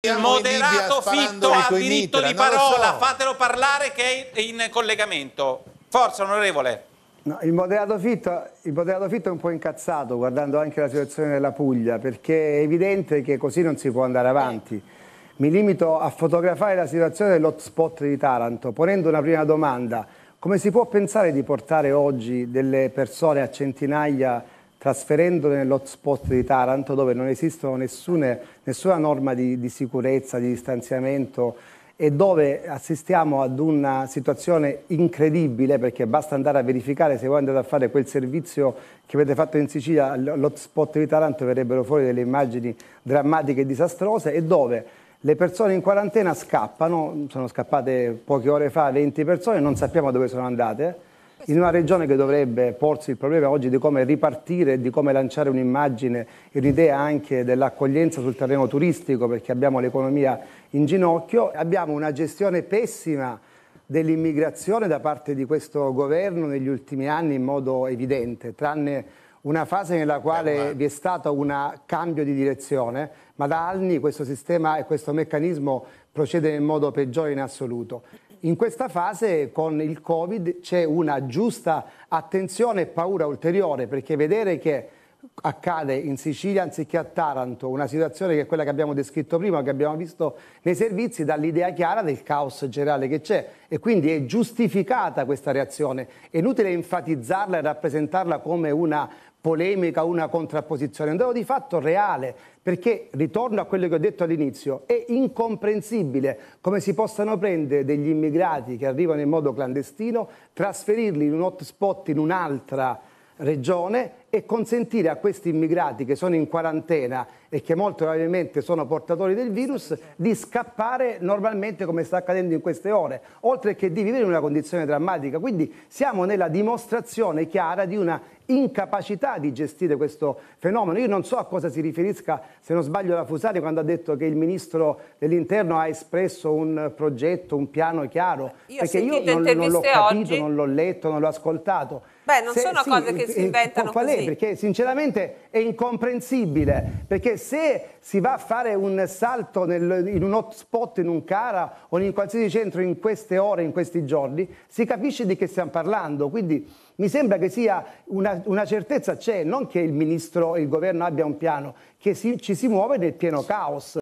Il moderato Fitto ha diritto di parola, so. fatelo parlare che è in collegamento. Forza onorevole. No, il, moderato Fitto, il, moderato Fitto, è un po' incazzato guardando anche la situazione della Puglia perché è evidente che così non si può andare avanti. Mi limito a fotografare la situazione dell'hotspot di Taranto ponendo una prima domanda. Come si può pensare di portare oggi delle persone a centinaia di trasferendolo nell'hotspot di Taranto dove non esistono nessune, nessuna norma di, di sicurezza, di distanziamento e dove assistiamo ad una situazione incredibile perché basta andare a verificare se voi andate a fare quel servizio che avete fatto in Sicilia all'hotspot di Taranto verrebbero fuori delle immagini drammatiche e disastrose e dove le persone in quarantena scappano, sono scappate poche ore fa 20 persone, non sappiamo dove sono andate in una regione che dovrebbe porsi il problema oggi di come ripartire, di come lanciare un'immagine, e un'idea anche dell'accoglienza sul terreno turistico, perché abbiamo l'economia in ginocchio, abbiamo una gestione pessima dell'immigrazione da parte di questo governo negli ultimi anni in modo evidente, tranne una fase nella quale eh, vi è stato un cambio di direzione, ma da anni questo sistema e questo meccanismo procede nel modo peggiore in assoluto in questa fase con il Covid c'è una giusta attenzione e paura ulteriore perché vedere che accade in Sicilia anziché a Taranto, una situazione che è quella che abbiamo descritto prima, che abbiamo visto nei servizi, dall'idea chiara del caos generale che c'è e quindi è giustificata questa reazione. È inutile enfatizzarla e rappresentarla come una polemica, una contrapposizione, è un dato di fatto reale, perché ritorno a quello che ho detto all'inizio, è incomprensibile come si possano prendere degli immigrati che arrivano in modo clandestino, trasferirli in un hotspot in un'altra regione e consentire a questi immigrati che sono in quarantena e che molto probabilmente sono portatori del virus di scappare normalmente come sta accadendo in queste ore, oltre che di vivere in una condizione drammatica. Quindi siamo nella dimostrazione chiara di una incapacità di gestire questo fenomeno. Io non so a cosa si riferisca, se non sbaglio, la Fusari quando ha detto che il ministro dell'interno ha espresso un progetto, un piano chiaro, io perché io non, non l'ho capito, oggi... non l'ho letto, non l'ho ascoltato. Beh, non se, sono sì, cose che eh, si eh, inventano qual è? Così. Perché sinceramente è incomprensibile, perché se si va a fare un salto nel, in un hotspot, in un cara o in qualsiasi centro in queste ore, in questi giorni, si capisce di che stiamo parlando, quindi mi sembra che sia una, una certezza c'è, non che il ministro e il governo abbia un piano, che si, ci si muove nel pieno caos.